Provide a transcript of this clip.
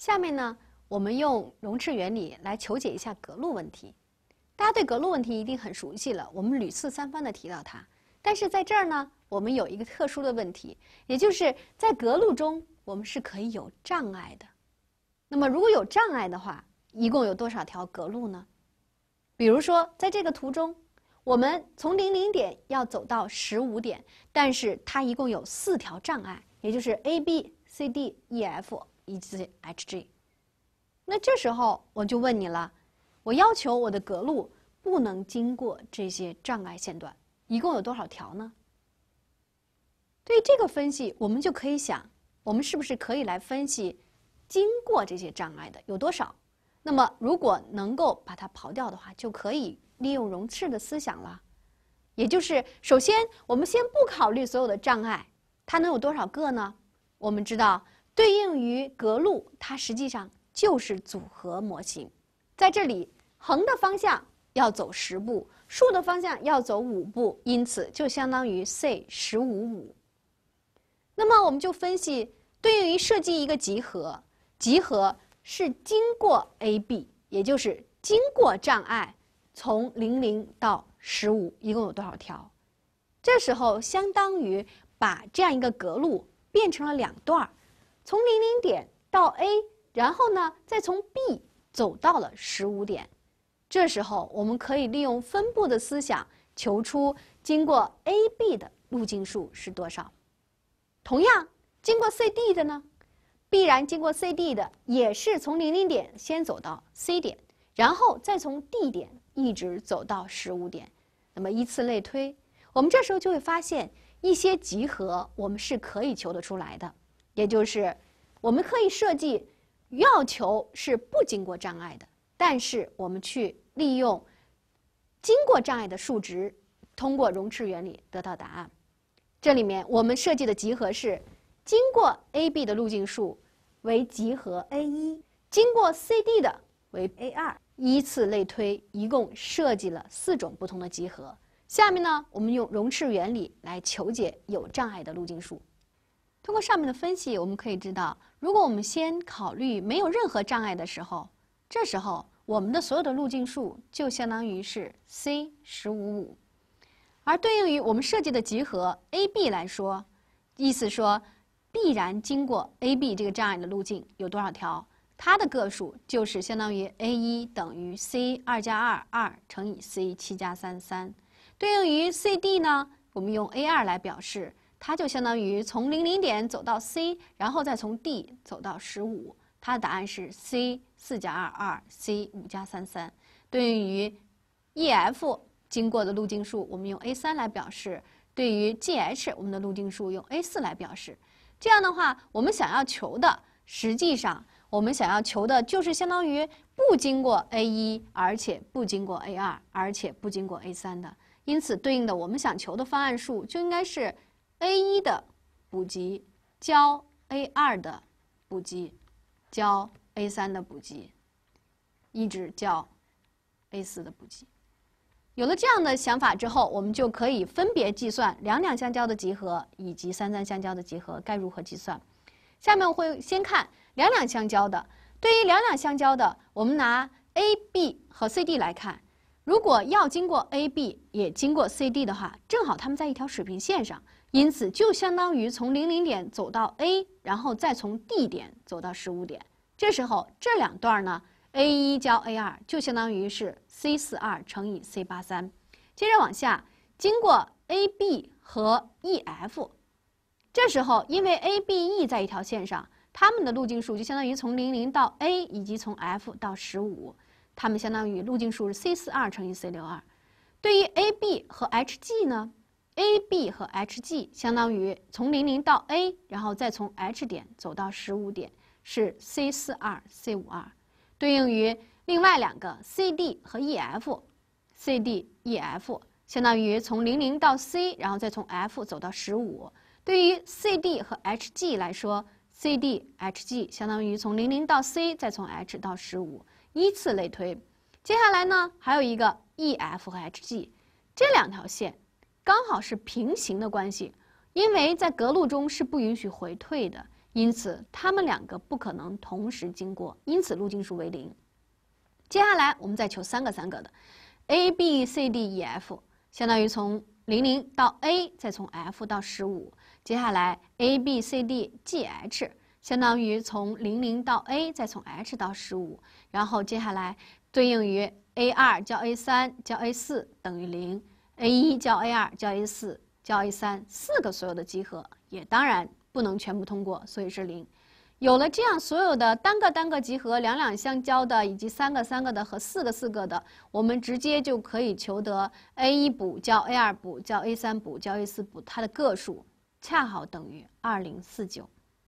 下面呢，我们用容斥原理来求解一下格路问题。大家对格路问题一定很熟悉了，我们屡次三番的提到它。但是在这儿呢，我们有一个特殊的问题，也就是在格路中，我们是可以有障碍的。那么如果有障碍的话，一共有多少条格路呢？比如说，在这个图中，我们从零零点要走到十五点，但是它一共有四条障碍，也就是 A、B、C、D、E、F。E、Z、H、G，那这时候我就问你了，我要求我的格路不能经过这些障碍线段，一共有多少条呢？对这个分析，我们就可以想，我们是不是可以来分析经过这些障碍的有多少？那么，如果能够把它刨掉的话，就可以利用容斥的思想了。也就是，首先我们先不考虑所有的障碍，它能有多少个呢？我们知道。对应于格路，它实际上就是组合模型。在这里，横的方向要走十步，竖的方向要走五步，因此就相当于 C 十五五。那么我们就分析对应于设计一个集合，集合是经过 A、B，也就是经过障碍，从零零到十五，一共有多少条？这时候相当于把这样一个格路变成了两段儿。从零零点到 A，然后呢，再从 B 走到了十五点。这时候，我们可以利用分布的思想，求出经过 AB 的路径数是多少。同样，经过 CD 的呢？必然经过 CD 的，也是从零零点先走到 C 点，然后再从 D 点一直走到十五点。那么，依次类推，我们这时候就会发现一些集合，我们是可以求得出来的。也就是，我们可以设计要求是不经过障碍的，但是我们去利用经过障碍的数值，通过容斥原理得到答案。这里面我们设计的集合是经过 AB 的路径数为集合 A 一，经过 CD 的为 A 二，依次类推，一共设计了四种不同的集合。下面呢，我们用容斥原理来求解有障碍的路径数。通过上面的分析，我们可以知道，如果我们先考虑没有任何障碍的时候，这时候我们的所有的路径数就相当于是 C 十五五，而对应于我们设计的集合 AB 来说，意思说必然经过 AB 这个障碍的路径有多少条？它的个数就是相当于 A 一等于 C 二加二二乘以 C 七加三三。对应于 CD 呢，我们用 A 二来表示。它就相当于从零零点走到 C，然后再从 D 走到十五。它的答案是 C 四加二二，C 五加三三。对应于 EF 经过的路径数，我们用 A 三来表示；对于 GH，我们的路径数用 A 四来表示。这样的话，我们想要求的，实际上我们想要求的就是相当于不经过 A 一，而且不经过 A 二，而且不经过 A 三的。因此，对应的我们想求的方案数就应该是。A 一的补集交 A 二的补集交 A 三的补集，一直交 A 四的补集。有了这样的想法之后，我们就可以分别计算两两相交的集合以及三三相交的集合该如何计算。下面我会先看两两相交的。对于两两相交的，我们拿 AB 和 CD 来看，如果要经过 AB 也经过 CD 的话，正好它们在一条水平线上。因此，就相当于从零零点走到 A，然后再从 D 点走到十五点。这时候，这两段呢，A 一交 A 二就相当于是 C 四二乘以 C 八三。接着往下，经过 AB 和 EF，这时候因为 ABE 在一条线上，它们的路径数就相当于从零零到 A 以及从 F 到十五，它们相当于路径数是 C 四二乘以 C 六二。对于 AB 和 HG 呢？AB 和 HG 相当于从零零到 A，然后再从 H 点走到十五点，是 C 四二 C 五二，对应于另外两个 CD 和 EF，CDEF 相当于从零零到 C，然后再从 F 走到十五。对于 CD 和 HG 来说，CDHG 相当于从零零到 C，再从 H 到十五，依次类推。接下来呢，还有一个 EF 和 HG 这两条线。刚好是平行的关系，因为在格路中是不允许回退的，因此它们两个不可能同时经过，因此路径数为零。接下来我们再求三个三个的，a b c d e f，相当于从零零到 a，再从 f 到十五。接下来 a b c d g h，相当于从零零到 a，再从 h 到十五。然后接下来对应于 a 二交 a 三交 a 四等于零。A 一交 A 二交 A 四交 A 三，四个所有的集合也当然不能全部通过，所以是零。有了这样所有的单个单个集合、两两相交的以及三个三个的和四个四个的，我们直接就可以求得 A 一补交 A 二补交 A 三补交 A 四补它的个数，恰好等于二零四九。